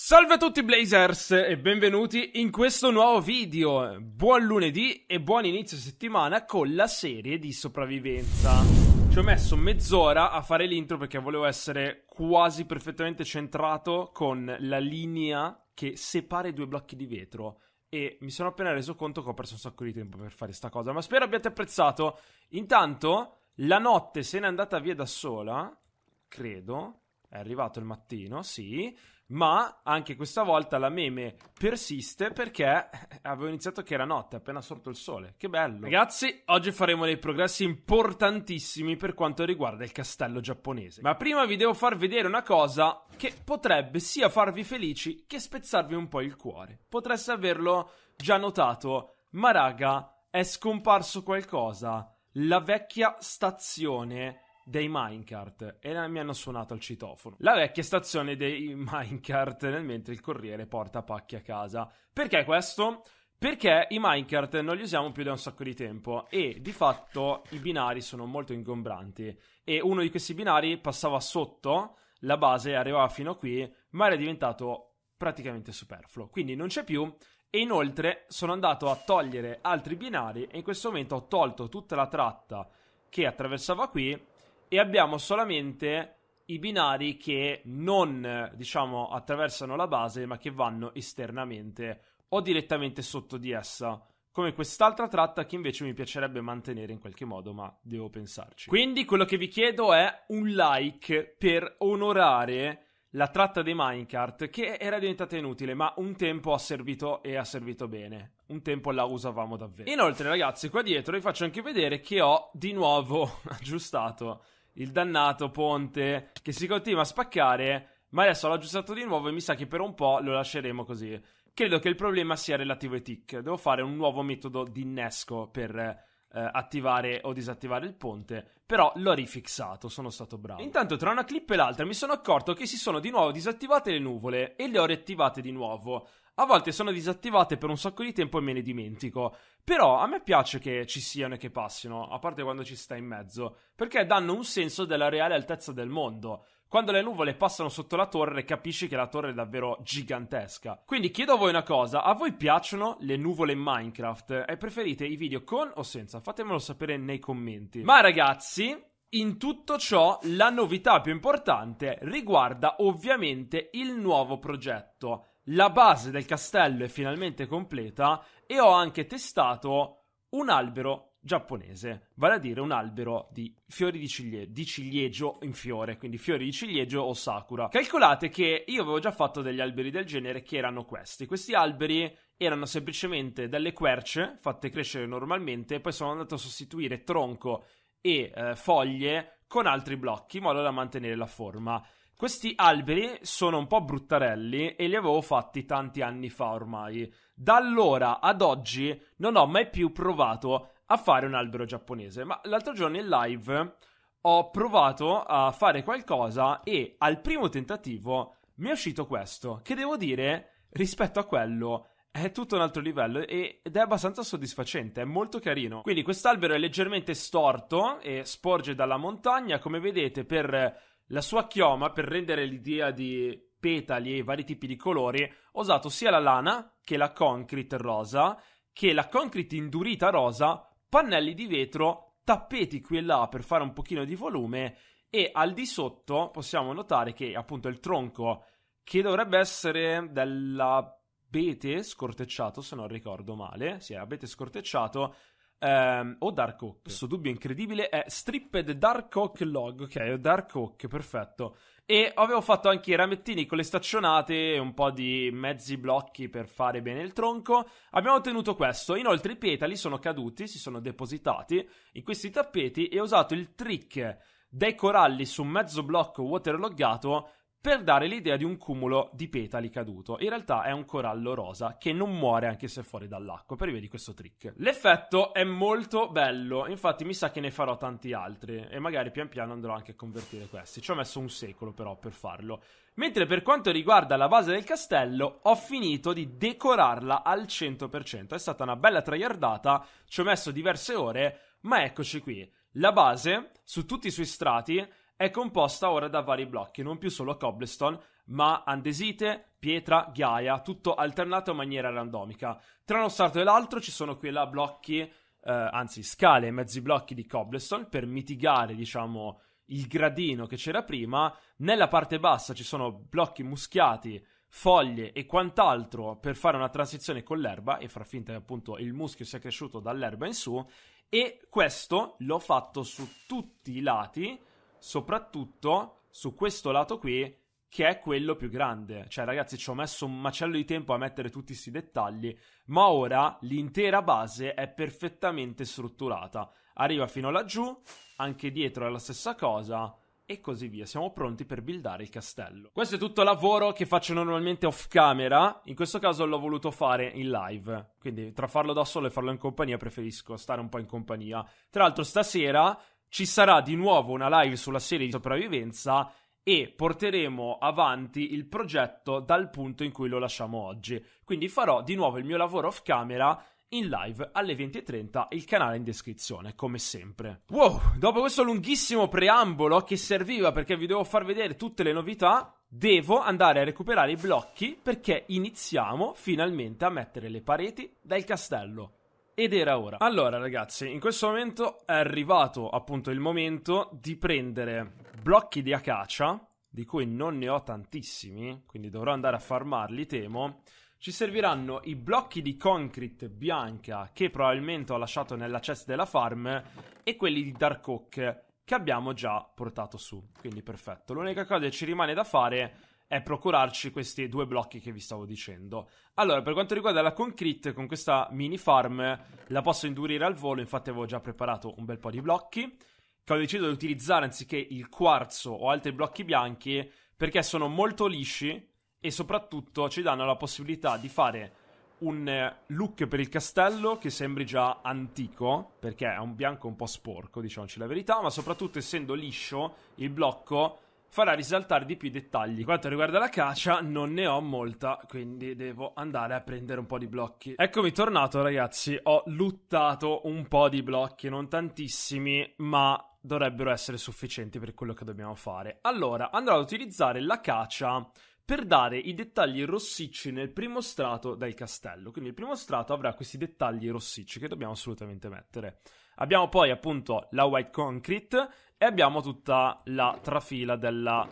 Salve a tutti Blazers e benvenuti in questo nuovo video. Buon lunedì e buon inizio settimana con la serie di sopravvivenza. Ci ho messo mezz'ora a fare l'intro perché volevo essere quasi perfettamente centrato con la linea che separa i due blocchi di vetro e mi sono appena reso conto che ho perso un sacco di tempo per fare sta cosa, ma spero abbiate apprezzato. Intanto la notte se n'è andata via da sola, credo. È arrivato il mattino, sì ma anche questa volta la meme persiste perché avevo iniziato che era notte, appena sorto il sole. Che bello. Ragazzi, oggi faremo dei progressi importantissimi per quanto riguarda il castello giapponese. Ma prima vi devo far vedere una cosa che potrebbe sia farvi felici che spezzarvi un po' il cuore. Potreste averlo già notato, ma raga, è scomparso qualcosa. La vecchia stazione dei minecart e mi hanno suonato al citofono. La vecchia stazione dei minecart nel mentre il corriere porta pacchi a casa. Perché questo? Perché i minecart non li usiamo più da un sacco di tempo e di fatto i binari sono molto ingombranti e uno di questi binari passava sotto la base, arrivava fino a qui, ma era diventato praticamente superfluo. Quindi non c'è più e inoltre sono andato a togliere altri binari e in questo momento ho tolto tutta la tratta che attraversava qui e abbiamo solamente i binari che non, diciamo, attraversano la base, ma che vanno esternamente o direttamente sotto di essa. Come quest'altra tratta che invece mi piacerebbe mantenere in qualche modo, ma devo pensarci. Quindi quello che vi chiedo è un like per onorare la tratta dei minecart che era diventata inutile ma un tempo ha servito e ha servito bene un tempo la usavamo davvero inoltre ragazzi qua dietro vi faccio anche vedere che ho di nuovo aggiustato il dannato Ponte che si continua a spaccare, ma adesso l'ho aggiustato di nuovo e mi sa che per un po' lo lasceremo così. Credo che il problema sia relativo ai tick. Devo fare un nuovo metodo di innesco per eh, attivare o disattivare il ponte. Però l'ho rifixato, sono stato bravo. Intanto, tra una clip e l'altra, mi sono accorto che si sono di nuovo disattivate le nuvole e le ho riattivate di nuovo. A volte sono disattivate per un sacco di tempo e me ne dimentico. Però a me piace che ci siano e che passino, a parte quando ci sta in mezzo, perché danno un senso della reale altezza del mondo. Quando le nuvole passano sotto la torre capisci che la torre è davvero gigantesca. Quindi chiedo a voi una cosa, a voi piacciono le nuvole in Minecraft? E preferite i video con o senza? Fatemelo sapere nei commenti. Ma ragazzi, in tutto ciò, la novità più importante riguarda ovviamente il nuovo progetto la base del castello è finalmente completa e ho anche testato un albero giapponese, vale a dire un albero di fiori di, cilie- di ciliegio in fiore, quindi fiori di ciliegio o sakura. Calcolate che io avevo già fatto degli alberi del genere che erano questi. Questi alberi erano semplicemente delle querce fatte crescere normalmente, poi sono andato a sostituire tronco e eh, foglie con altri blocchi in modo da mantenere la forma. Questi alberi sono un po' bruttarelli e li avevo fatti tanti anni fa ormai. Da allora ad oggi non ho mai più provato a fare un albero giapponese, ma l'altro giorno in live ho provato a fare qualcosa e al primo tentativo mi è uscito questo, che devo dire rispetto a quello è tutto un altro livello ed è abbastanza soddisfacente, è molto carino. Quindi quest'albero è leggermente storto e sporge dalla montagna, come vedete per la sua chioma, per rendere l'idea di petali e vari tipi di colori, ho usato sia la lana che la concrete rosa, che la concrete indurita rosa, pannelli di vetro, tappeti qui e là per fare un pochino di volume e al di sotto possiamo notare che appunto il tronco che dovrebbe essere della... dell'abete scortecciato se non ricordo male, si sì, abete scortecciato, Um, o Dark Oak. Questo dubbio incredibile è Stripped Dark Oak Log. Ok, Dark Oak, perfetto. E avevo fatto anche i ramettini con le staccionate e un po' di mezzi blocchi per fare bene il tronco. Abbiamo ottenuto questo. Inoltre i petali sono caduti, si sono depositati in questi tappeti e ho usato il trick dei coralli su un mezzo blocco waterloggato per dare l'idea di un cumulo di petali caduto. In realtà è un corallo rosa che non muore anche se fuori dall'acqua, per via di questo trick. L'effetto è molto bello, infatti mi sa che ne farò tanti altri e magari pian piano andrò anche a convertire questi. Ci ho messo un secolo però per farlo. Mentre per quanto riguarda la base del castello, ho finito di decorarla al 100%. È stata una bella traiardata, ci ho messo diverse ore, ma eccoci qui. La base, su tutti i suoi strati, è composta ora da vari blocchi, non più solo cobblestone, ma andesite, pietra, ghiaia, tutto alternato in maniera randomica. Tra uno strato e l'altro ci sono qui là blocchi, eh, anzi scale e mezzi blocchi di cobblestone per mitigare, diciamo, il gradino che c'era prima. Nella parte bassa ci sono blocchi muschiati, foglie e quant'altro per fare una transizione con l'erba e far finta che appunto il muschio sia cresciuto dall'erba in su. E questo l'ho fatto su tutti i lati soprattutto su questo lato qui che è quello più grande. Cioè, ragazzi, ci ho messo un macello di tempo a mettere tutti questi dettagli, ma ora l'intera base è perfettamente strutturata. Arriva fino laggiù, anche dietro è la stessa cosa e così via. Siamo pronti per buildare il castello. Questo è tutto lavoro che faccio normalmente off camera. In questo caso l'ho voluto fare in live. Quindi tra farlo da solo e farlo in compagnia preferisco stare un po' in compagnia. Tra l'altro stasera ci sarà di nuovo una live sulla serie di sopravvivenza e porteremo avanti il progetto dal punto in cui lo lasciamo oggi. Quindi farò di nuovo il mio lavoro off camera in live alle 20.30 il canale in descrizione, come sempre. Wow, dopo questo lunghissimo preambolo che serviva perché vi devo far vedere tutte le novità, devo andare a recuperare i blocchi perché iniziamo finalmente a mettere le pareti del castello ed era ora. Allora ragazzi, in questo momento è arrivato appunto il momento di prendere blocchi di acacia, di cui non ne ho tantissimi, quindi dovrò andare a farmarli, temo. Ci serviranno i blocchi di concrete bianca che probabilmente ho lasciato nella chest della farm e quelli di dark oak che abbiamo già portato su. Quindi perfetto. L'unica cosa che ci rimane da fare è procurarci questi due blocchi che vi stavo dicendo. Allora, per quanto riguarda la Concrete, con questa mini farm la posso indurire al volo, infatti avevo già preparato un bel po' di blocchi, che ho deciso di utilizzare anziché il quarzo o altri blocchi bianchi, perché sono molto lisci e soprattutto ci danno la possibilità di fare un eh, look per il castello che sembri già antico, perché è un bianco un po' sporco, diciamoci la verità, ma soprattutto essendo liscio il blocco farà risaltare di più i dettagli. Quanto riguarda la caccia, non ne ho molta, quindi devo andare a prendere un po' di blocchi. Eccomi tornato, ragazzi. Ho luttato un po' di blocchi, non tantissimi, ma dovrebbero essere sufficienti per quello che dobbiamo fare. Allora, andrò ad utilizzare la caccia per dare i dettagli rossicci nel primo strato del castello. Quindi il primo strato avrà questi dettagli rossicci che dobbiamo assolutamente mettere. Abbiamo poi appunto la white concrete e abbiamo tutta la trafila della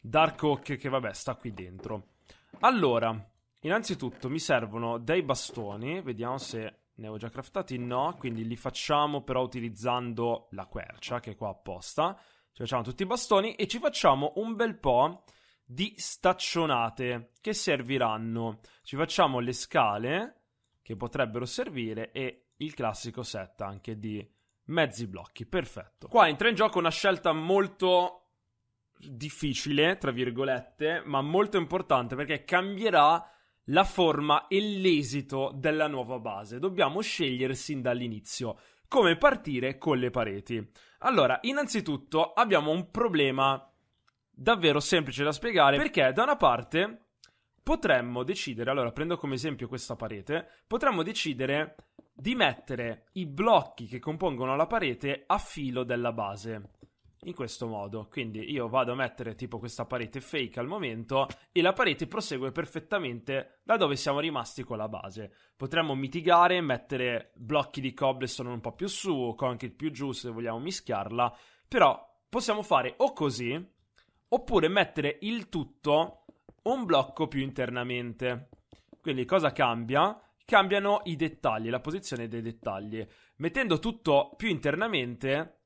Dark Oak che vabbè sta qui dentro. Allora, innanzitutto mi servono dei bastoni, vediamo se ne ho già craftati, no, quindi li facciamo però utilizzando la quercia che è qua apposta. Ci facciamo tutti i bastoni e ci facciamo un bel po' di staccionate che serviranno. Ci facciamo le scale che potrebbero servire e il classico set anche di Mezzi blocchi, perfetto. Qua entra in gioco una scelta molto difficile, tra virgolette, ma molto importante perché cambierà la forma e l'esito della nuova base. Dobbiamo scegliere sin dall'inizio come partire con le pareti. Allora, innanzitutto abbiamo un problema davvero semplice da spiegare perché da una parte potremmo decidere, allora prendo come esempio questa parete, potremmo decidere di mettere i blocchi che compongono la parete a filo della base. In questo modo, quindi io vado a mettere tipo questa parete fake al momento e la parete prosegue perfettamente da dove siamo rimasti con la base. Potremmo mitigare, mettere blocchi di cobblestone un po' più su, o anche più giù se vogliamo mischiarla, però possiamo fare o così oppure mettere il tutto un blocco più internamente. Quindi cosa cambia? cambiano i dettagli, la posizione dei dettagli. Mettendo tutto più internamente,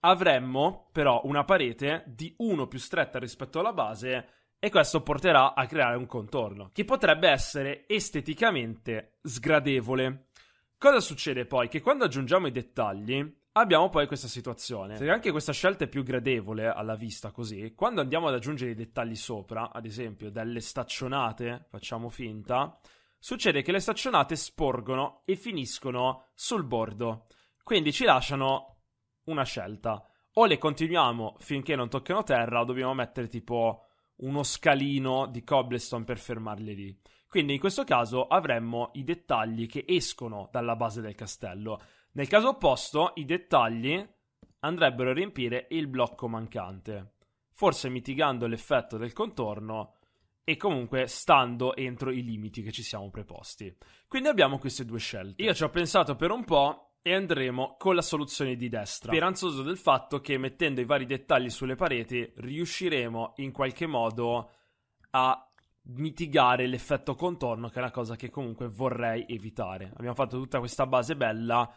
avremmo però una parete di 1 più stretta rispetto alla base e questo porterà a creare un contorno che potrebbe essere esteticamente sgradevole. Cosa succede poi? Che quando aggiungiamo i dettagli abbiamo poi questa situazione. Se anche questa scelta è più gradevole alla vista così, quando andiamo ad aggiungere i dettagli sopra, ad esempio delle staccionate, facciamo finta, succede che le staccionate sporgono e finiscono sul bordo. Quindi ci lasciano una scelta. O le continuiamo finché non toccano terra, o dobbiamo mettere tipo uno scalino di cobblestone per fermarle lì. Quindi in questo caso avremmo i dettagli che escono dalla base del castello. Nel caso opposto, i dettagli andrebbero a riempire il blocco mancante, forse mitigando l'effetto del contorno e comunque stando entro i limiti che ci siamo preposti. Quindi abbiamo queste due scelte. Io ci ho pensato per un po' e andremo con la soluzione di destra, speranzoso del fatto che mettendo i vari dettagli sulle pareti riusciremo in qualche modo a mitigare l'effetto contorno, che è una cosa che comunque vorrei evitare. Abbiamo fatto tutta questa base bella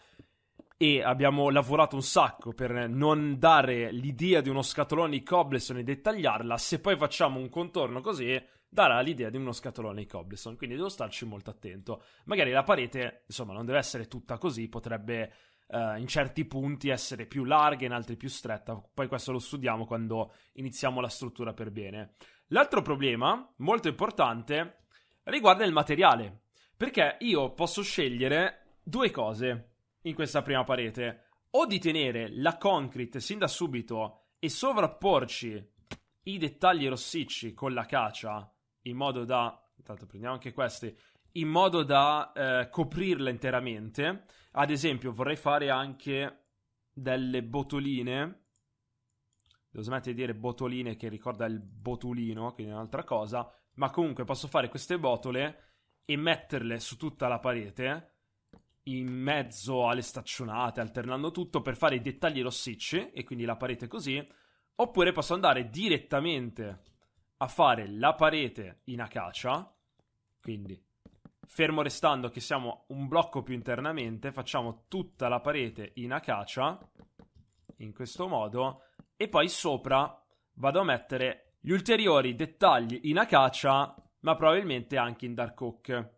e abbiamo lavorato un sacco per non dare l'idea di uno scatolone di cobblestone e dettagliarla. Se poi facciamo un contorno così, darà l'idea di uno scatolone ai cobblestone, quindi devo starci molto attento. Magari la parete, insomma, non deve essere tutta così, potrebbe Uh, in certi punti essere più larga, in altri più stretta. Poi questo lo studiamo quando iniziamo la struttura per bene. L'altro problema, molto importante, riguarda il materiale. Perché io posso scegliere due cose in questa prima parete. O di tenere la concrete sin da subito e sovrapporci i dettagli rossicci con la caccia in modo da, intanto prendiamo anche questi, in modo da eh, coprirla interamente. Ad esempio vorrei fare anche delle botoline, devo smettere di dire botoline che ricorda il botulino, quindi è un'altra cosa, ma comunque posso fare queste botole e metterle su tutta la parete in mezzo alle staccionate, alternando tutto per fare i dettagli rossicci e quindi la parete così, oppure posso andare direttamente a fare la parete in acacia, quindi fermo restando che siamo un blocco più internamente, facciamo tutta la parete in acacia, in questo modo, e poi sopra vado a mettere gli ulteriori dettagli in acacia, ma probabilmente anche in dark oak,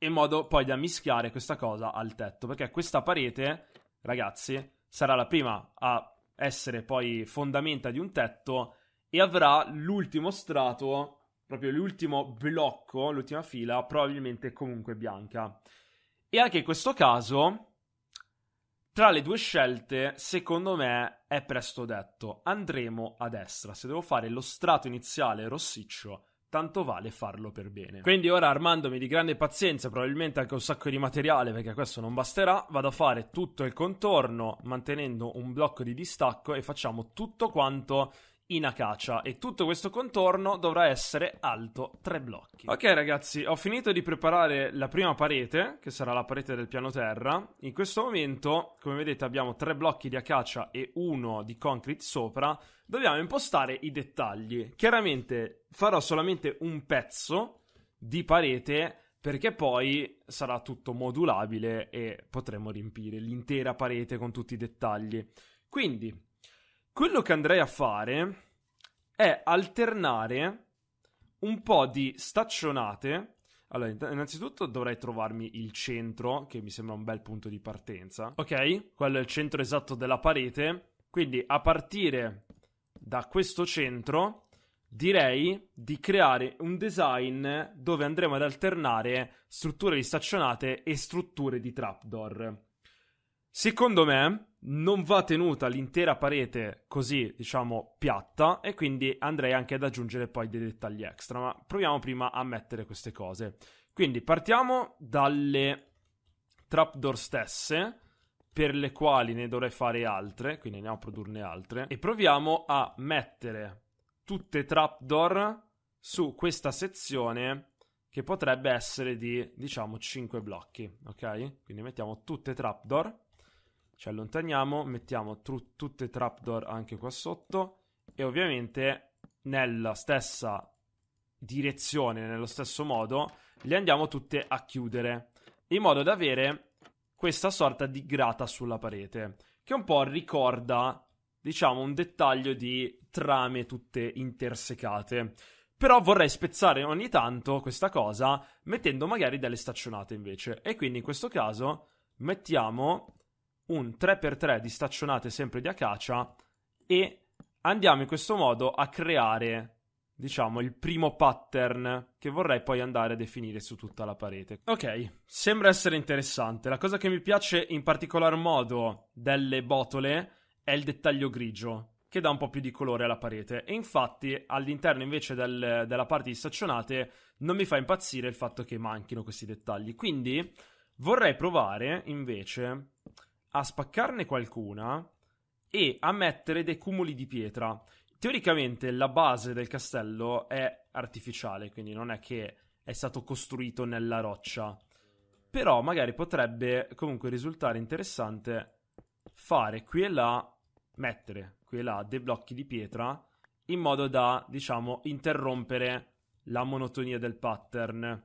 in modo poi da mischiare questa cosa al tetto, perché questa parete, ragazzi, sarà la prima a essere poi fondamenta di un tetto e avrà l'ultimo strato, proprio l'ultimo blocco, l'ultima fila, probabilmente comunque bianca. E anche in questo caso, tra le due scelte, secondo me è presto detto, andremo a destra. Se devo fare lo strato iniziale rossiccio, tanto vale farlo per bene. Quindi ora armandomi di grande pazienza, probabilmente anche un sacco di materiale perché questo non basterà, vado a fare tutto il contorno mantenendo un blocco di distacco e facciamo tutto quanto in acacia e tutto questo contorno dovrà essere alto 3 blocchi. Ok ragazzi, ho finito di preparare la prima parete, che sarà la parete del piano terra. In questo momento, come vedete, abbiamo 3 blocchi di acacia e uno di concrete sopra. Dobbiamo impostare i dettagli. Chiaramente farò solamente un pezzo di parete perché poi sarà tutto modulabile e potremo riempire l'intera parete con tutti i dettagli. Quindi quello che andrei a fare è alternare un po' di staccionate. Allora, innanzitutto dovrei trovarmi il centro, che mi sembra un bel punto di partenza. Ok, quello è il centro esatto della parete. Quindi a partire da questo centro direi di creare un design dove andremo ad alternare strutture di staccionate e strutture di trapdoor. Secondo me non va tenuta l'intera parete così, diciamo, piatta e quindi andrei anche ad aggiungere poi dei dettagli extra, ma proviamo prima a mettere queste cose. Quindi partiamo dalle trapdoor stesse per le quali ne dovrei fare altre, quindi andiamo a produrne altre e proviamo a mettere tutte trapdoor su questa sezione che potrebbe essere di, diciamo, 5 blocchi, ok? Quindi mettiamo tutte trapdoor ci allontaniamo, mettiamo tru- tutte trapdoor anche qua sotto e ovviamente nella stessa direzione, nello stesso modo, le andiamo tutte a chiudere in modo da avere questa sorta di grata sulla parete che un po' ricorda, diciamo, un dettaglio di trame tutte intersecate. Però vorrei spezzare ogni tanto questa cosa mettendo magari delle staccionate invece. E quindi in questo caso mettiamo un 3x3 di staccionate sempre di acacia e andiamo in questo modo a creare, diciamo, il primo pattern che vorrei poi andare a definire su tutta la parete. Ok, sembra essere interessante. La cosa che mi piace in particolar modo delle botole è il dettaglio grigio che dà un po' più di colore alla parete e infatti all'interno invece del, della parte di staccionate non mi fa impazzire il fatto che manchino questi dettagli quindi vorrei provare invece a spaccarne qualcuna e a mettere dei cumuli di pietra. Teoricamente la base del castello è artificiale, quindi non è che è stato costruito nella roccia. Però magari potrebbe comunque risultare interessante fare qui e là, mettere qui e là dei blocchi di pietra in modo da, diciamo, interrompere la monotonia del pattern.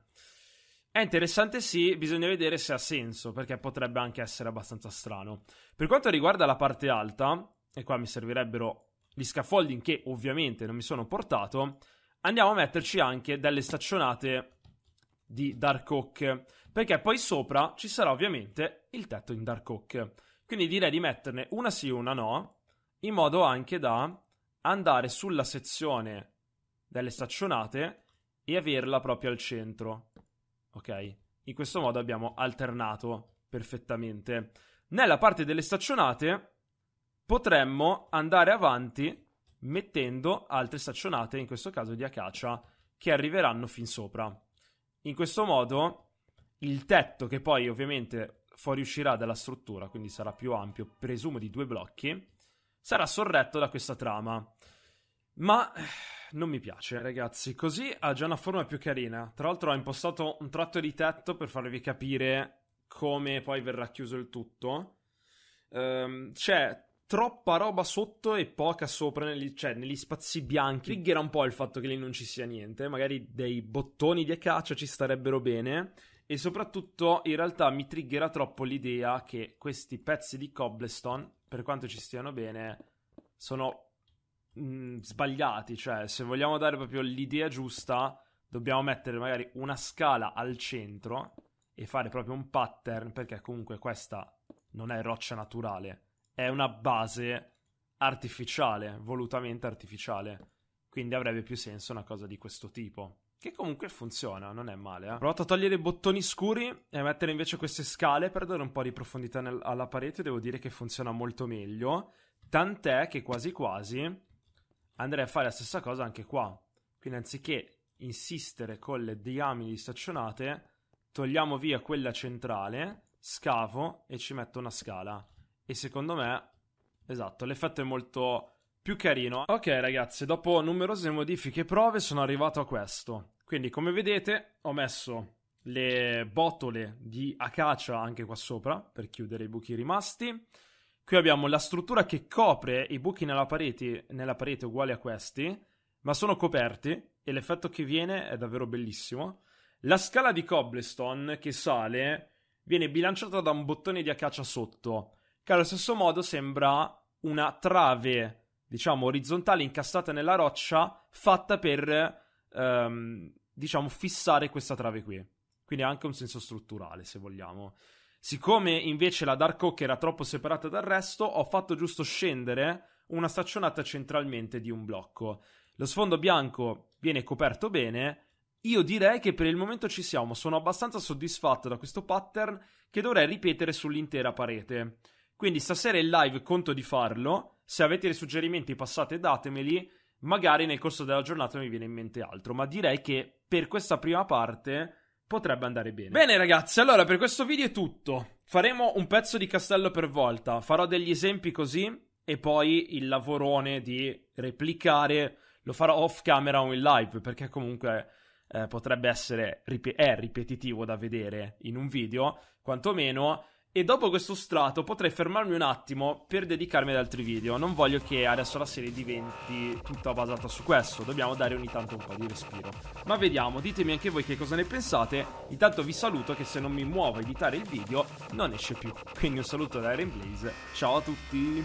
È interessante sì, bisogna vedere se ha senso, perché potrebbe anche essere abbastanza strano. Per quanto riguarda la parte alta, e qua mi servirebbero gli scaffolding che ovviamente non mi sono portato, andiamo a metterci anche delle staccionate di Dark Oak, perché poi sopra ci sarà ovviamente il tetto in Dark Oak. Quindi direi di metterne una sì e una no, in modo anche da andare sulla sezione delle staccionate e averla proprio al centro ok? In questo modo abbiamo alternato perfettamente. Nella parte delle staccionate potremmo andare avanti mettendo altre staccionate, in questo caso di acacia, che arriveranno fin sopra. In questo modo il tetto che poi ovviamente fuoriuscirà dalla struttura, quindi sarà più ampio, presumo di due blocchi, sarà sorretto da questa trama. Ma eh, non mi piace, ragazzi. Così ha già una forma più carina. Tra l'altro ho impostato un tratto di tetto per farvi capire come poi verrà chiuso il tutto. Um, c'è troppa roba sotto e poca sopra, negli, cioè negli spazi bianchi. Righerà un po' il fatto che lì non ci sia niente. Magari dei bottoni di caccia ci starebbero bene. E soprattutto, in realtà, mi triggerà troppo l'idea che questi pezzi di cobblestone, per quanto ci stiano bene, sono mh, mm, sbagliati, cioè se vogliamo dare proprio l'idea giusta, dobbiamo mettere magari una scala al centro e fare proprio un pattern, perché comunque questa non è roccia naturale, è una base artificiale, volutamente artificiale. Quindi avrebbe più senso una cosa di questo tipo. Che comunque funziona, non è male. Eh? provato a togliere i bottoni scuri e a mettere invece queste scale per dare un po' di profondità nel- alla parete. Devo dire che funziona molto meglio. Tant'è che quasi quasi andrei a fare la stessa cosa anche qua. Quindi anziché insistere con le diamini staccionate, togliamo via quella centrale, scavo e ci metto una scala. E secondo me, esatto, l'effetto è molto più carino. Ok ragazzi, dopo numerose modifiche e prove sono arrivato a questo. Quindi come vedete ho messo le botole di acacia anche qua sopra per chiudere i buchi rimasti Qui abbiamo la struttura che copre i buchi nella parete, nella parete uguali a questi, ma sono coperti e l'effetto che viene è davvero bellissimo. La scala di cobblestone che sale viene bilanciata da un bottone di acacia sotto, che allo stesso modo sembra una trave, diciamo, orizzontale incastrata nella roccia, fatta per, ehm, diciamo, fissare questa trave qui. Quindi ha anche un senso strutturale, se vogliamo. Siccome invece la Dark Oak era troppo separata dal resto, ho fatto giusto scendere una staccionata centralmente di un blocco. Lo sfondo bianco viene coperto bene. Io direi che per il momento ci siamo, sono abbastanza soddisfatto da questo pattern che dovrei ripetere sull'intera parete. Quindi stasera in live conto di farlo, se avete dei suggerimenti passate datemeli, magari nel corso della giornata mi viene in mente altro, ma direi che per questa prima parte potrebbe andare bene. Bene ragazzi, allora per questo video è tutto. Faremo un pezzo di castello per volta, farò degli esempi così e poi il lavorone di replicare lo farò off camera o in live perché comunque eh, potrebbe essere rip- ripetitivo da vedere in un video, quantomeno e dopo questo strato potrei fermarmi un attimo per dedicarmi ad altri video. Non voglio che adesso la serie diventi tutta basata su questo. Dobbiamo dare ogni tanto un po' di respiro. Ma vediamo, ditemi anche voi che cosa ne pensate. Intanto vi saluto che se non mi muovo a editare il video non esce più. Quindi un saluto da Iron Blaze. Ciao a tutti!